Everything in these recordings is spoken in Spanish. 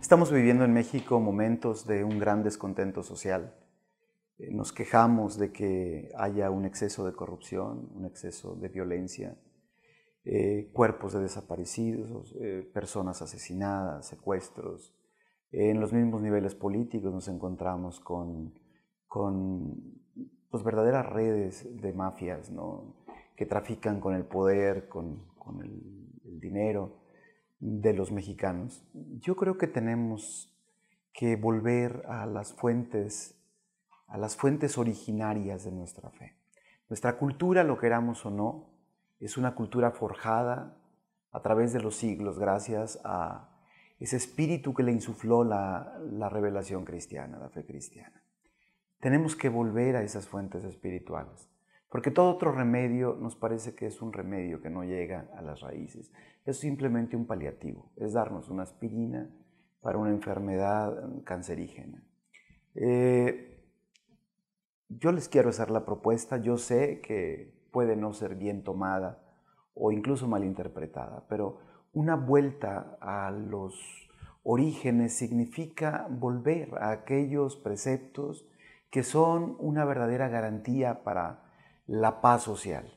Estamos viviendo en México momentos de un gran descontento social. Eh, nos quejamos de que haya un exceso de corrupción, un exceso de violencia, eh, cuerpos de desaparecidos, eh, personas asesinadas, secuestros. en los mismos niveles políticos nos encontramos con, con pues, verdaderas redes de mafias, ¿no? que trafican con el poder, con, el, dinero de los mexicanos. Yo creo que tenemos que volver a las fuentes, a las fuentes originarias de nuestra fe. Nuestra cultura, lo queramos o no, es una cultura forjada a través de los siglos gracias a ese espíritu que le insufló la revelación cristiana, la fe cristiana. Tenemos que volver a esas fuentes espirituales porque todo otro remedio nos parece que es un remedio que no llega a las raíces. Es simplemente un paliativo, es darnos una aspirina para una enfermedad cancerígena. Eh, yo les quiero hacer la propuesta, yo sé que puede no ser bien tomada o incluso malinterpretada, pero una vuelta a los orígenes significa volver a aquellos preceptos que son una verdadera garantía para la paz social.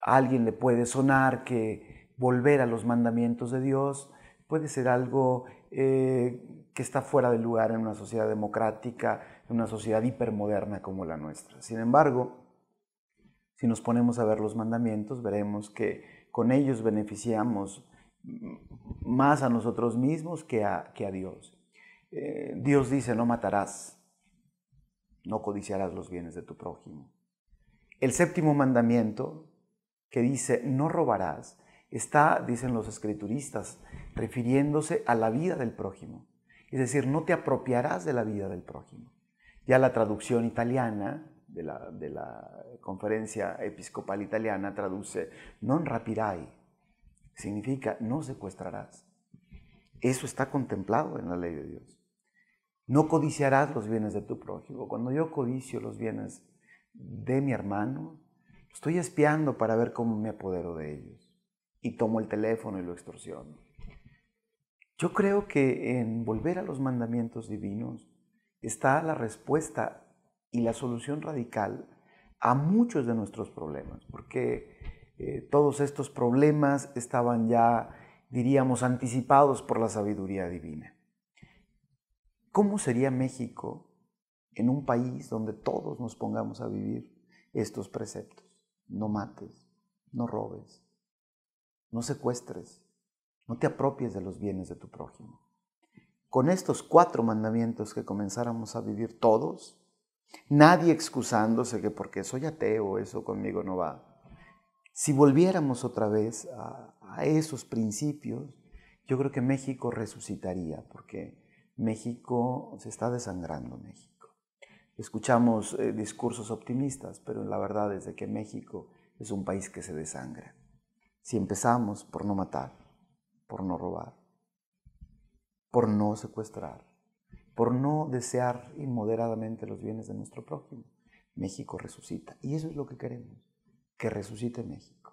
A alguien le puede sonar que volver a los mandamientos de Dios puede ser algo eh, que está fuera de lugar en una sociedad democrática, en una sociedad hipermoderna como la nuestra. Sin embargo, si nos ponemos a ver los mandamientos, veremos que con ellos beneficiamos más a nosotros mismos que a, Dios. Eh, Dios dice, no matarás, no codiciarás los bienes de tu prójimo. El séptimo mandamiento, que dice, no robarás, está, dicen los escrituristas, refiriéndose a la vida del prójimo. Es decir, no te apropiarás de la vida del prójimo. Ya la traducción italiana de la, de la conferencia episcopal italiana traduce, non rapirai, significa no secuestrarás. Eso está contemplado en la ley de Dios. No codiciarás los bienes de tu prójimo. Cuando yo codicio los bienes de mi hermano, estoy espiando para ver cómo me apodero de ellos. Y tomo el teléfono y lo extorsiono. Yo creo que en volver a los mandamientos divinos está la respuesta y la solución radical a muchos de nuestros problemas, porque eh, todos estos problemas estaban ya, diríamos, anticipados por la sabiduría divina. ¿Cómo sería México en un país donde todos nos pongamos a vivir estos preceptos. No mates, no robes, no secuestres, no te apropies de los bienes de tu prójimo. Con estos cuatro mandamientos que comenzáramos a vivir todos, nadie excusándose que porque soy ateo eso conmigo no va. Si volviéramos otra vez a, esos principios, yo creo que México resucitaría, porque México se está desangrando, México. Escuchamos eh, discursos optimistas, pero la verdad es de que México es un país que se desangra. Si empezamos por no matar, por no robar, por no secuestrar, por no desear inmoderadamente los bienes de nuestro prójimo, México resucita. Y eso es lo que queremos, que resucite México.